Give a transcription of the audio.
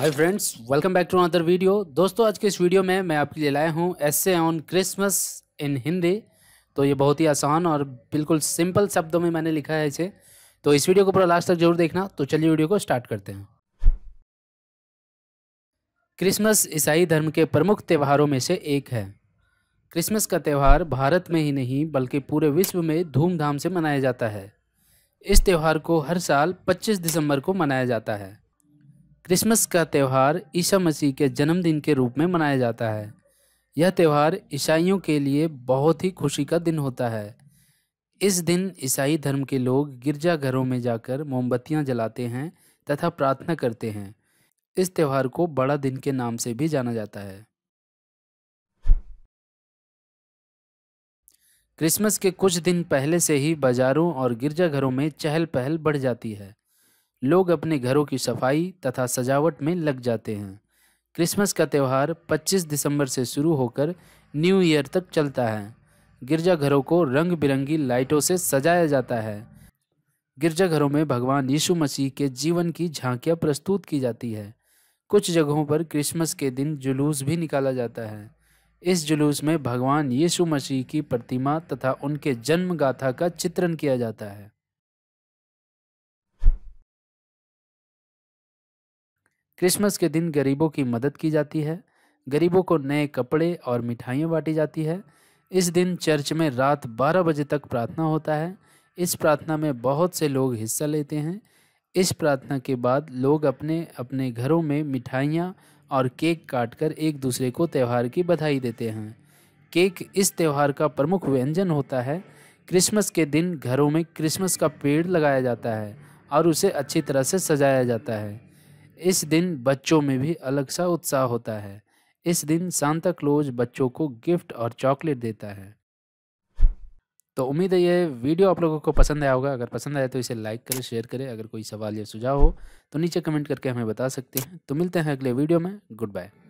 hi friends welcome back to another video दोस्तों आज के इस वीडियो में मैं आपके लिए लाया हूँ essay on Christmas in Hindi तो ये बहुत ही आसान और बिल्कुल सिंपल शब्दों में मैंने लिखा है इसे तो इस वीडियो को पूरा लास्ट तक जरूर देखना तो चलिए वीडियो को स्टार्ट करते हैं क्रिसमस ईसाई धर्म के प्रमुख त्यौहारों में से एक है क्रिसमस का त्यौहार भारत में ही नहीं बल्कि पूरे विश्व में धूमधाम से मनाया जाता है इस त्यौहार को हर साल 25 दिसंबर को मनाया जाता है क्रिसमस का त्यौहार ईसा मसीह के जन्मदिन के रूप में मनाया जाता है यह त्यौहार ईसाइयों के लिए बहुत ही खुशी का दिन होता है इस दिन ईसाई धर्म के लोग गिरजाघरों में जाकर मोमबत्तियां जलाते हैं तथा प्रार्थना करते हैं इस त्यौहार को बड़ा दिन के नाम से भी जाना जाता है क्रिसमस के कुछ दिन पहले से ही बाजारों और गिरजाघरों में चहल पहल बढ़ जाती है लोग अपने घरों की सफाई तथा सजावट में लग जाते हैं क्रिसमस का त्यौहार 25 दिसंबर से शुरू होकर न्यू ईयर तक चलता है गिरजाघरों को रंग बिरंगी लाइटों से सजाया जाता है गिरजाघरों में भगवान यीशु मसीह के जीवन की झांकियां प्रस्तुत की जाती है कुछ जगहों पर क्रिसमस के दिन जुलूस भी निकाला जाता है इस जुलूस में भगवान यीशु मसीह की प्रतिमा तथा उनके जन्म गाथा का चित्रण किया जाता है क्रिसमस के दिन गरीबों की मदद की जाती है गरीबों को नए कपड़े और मिठाइयाँ बांटी जाती है इस दिन चर्च में रात 12 बजे तक प्रार्थना होता है इस प्रार्थना में बहुत से लोग हिस्सा लेते हैं इस प्रार्थना के बाद लोग अपने अपने घरों में मिठाइयाँ और केक काटकर एक दूसरे को त्यौहार की बधाई देते हैं केक इस त्यौहार का प्रमुख व्यंजन होता है क्रिसमस के दिन घरों में क्रिसमस का पेड़ लगाया जाता है और उसे अच्छी तरह से सजाया जाता है इस दिन बच्चों में भी अलग सा उत्साह होता है इस दिन सांता क्लोज बच्चों को गिफ्ट और चॉकलेट देता है तो उम्मीद है ये वीडियो आप लोगों को पसंद आया होगा अगर पसंद आया तो इसे लाइक करें शेयर करें अगर कोई सवाल या सुझाव हो तो नीचे कमेंट करके हमें बता सकते हैं तो मिलते हैं अगले वीडियो में गुड बाय